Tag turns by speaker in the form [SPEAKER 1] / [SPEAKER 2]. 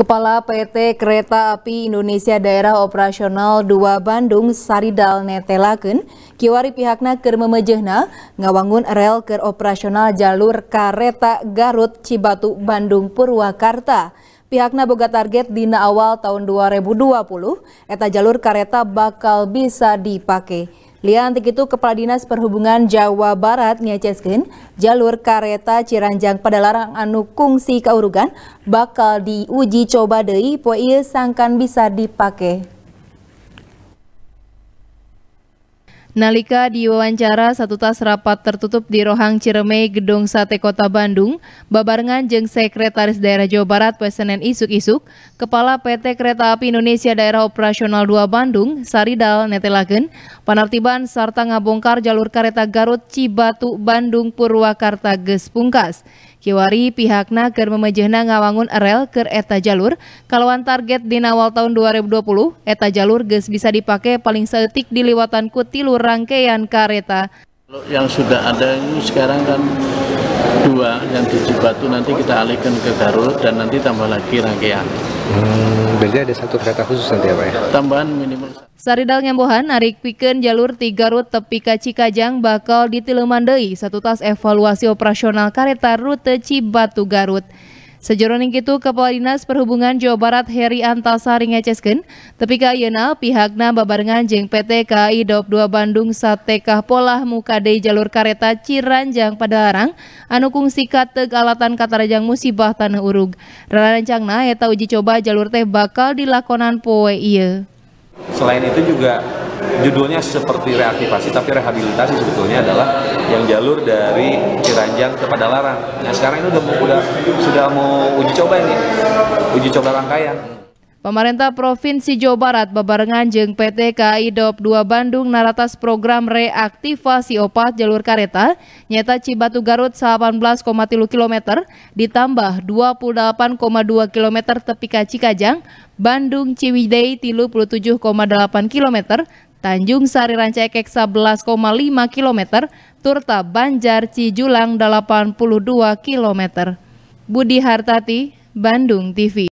[SPEAKER 1] Kepala PT Kereta Api Indonesia Daerah Operasional 2 Bandung Saridal Netelaken, kiwari pihakna keur memejehna ngawangun rel keroperasional operasional jalur kereta Garut Cibatu Bandung Purwakarta. Pihakna boga target dina awal tahun 2020 eta jalur kereta bakal bisa dipakai. Lihat itu Kepala Dinas Perhubungan Jawa Barat ngeceskin jalur kereta Ciranjang pada larang anu kungsi keurugan bakal diuji coba dari poil sangkan bisa dipake Nalika diwawancara satu tas rapat tertutup di Rohang Ciremai Gedung Sate Kota Bandung, babarengan jeng Sekretaris Daerah Jawa Barat PSNN Isuk-Isuk, Kepala PT Kereta Api Indonesia Daerah Operasional 2 Bandung, Saridal Netelagen, penertiban serta ngabongkar jalur kereta Garut Cibatu Bandung Purwakarta Gespungkas. Kiwari pihakna ker memejehna ngawangun rel ke eta jalur, kalauan target di awal tahun 2020, eta jalur ges bisa dipakai paling seetik di liwatan kutilur rangkaian kereta. Kalau yang sudah ada ini sekarang kan dua yang di Cibatu nanti kita alihkan ke Garut dan nanti tambah lagi rangkaian. Hmm, berarti ada satu kereta khusus nanti apa ya, ya? Tambahan minimal. Saridal Ngembohan, narik piken jalur tiga Garut tepi Kaci Kajang bakal ditilemandai satu tas evaluasi operasional kereta rute Cibatu Garut. Sejroning itu Kepala Dinas Perhubungan Jawa Barat Heri Antasari ngecesken, tapi tapi ayeuna pihakna babarengan jeng PT KAI Dop 2 Bandung Sate polah mukade jalur kareta Ciranjang Padalarang anu anukung sikat teg alatan katarajang musibah tanah urug. Rancangna, eta uji coba jalur teh bakal dilakonan poe iya. Selain itu juga judulnya seperti reaktivasi tapi rehabilitasi sebetulnya adalah yang jalur dari Ciranjang ke Padalarang. Nah sekarang ini udah, udah sudah mau uji coba ini, uji coba rangkaian. Pemerintah Provinsi Jawa Barat bebarengan jeng PT KAI Dop 2 Bandung naratas program reaktivasi opat jalur kereta nyata Cibatu Garut 18,3 km ditambah 28,2 km tepi Kaci Cikajang, Bandung Ciwidey 37,8 km Tanjung Sari Rancaikek 11,5 km, Turta Banjar Cijulang 82 km. Budi Hartati, Bandung TV.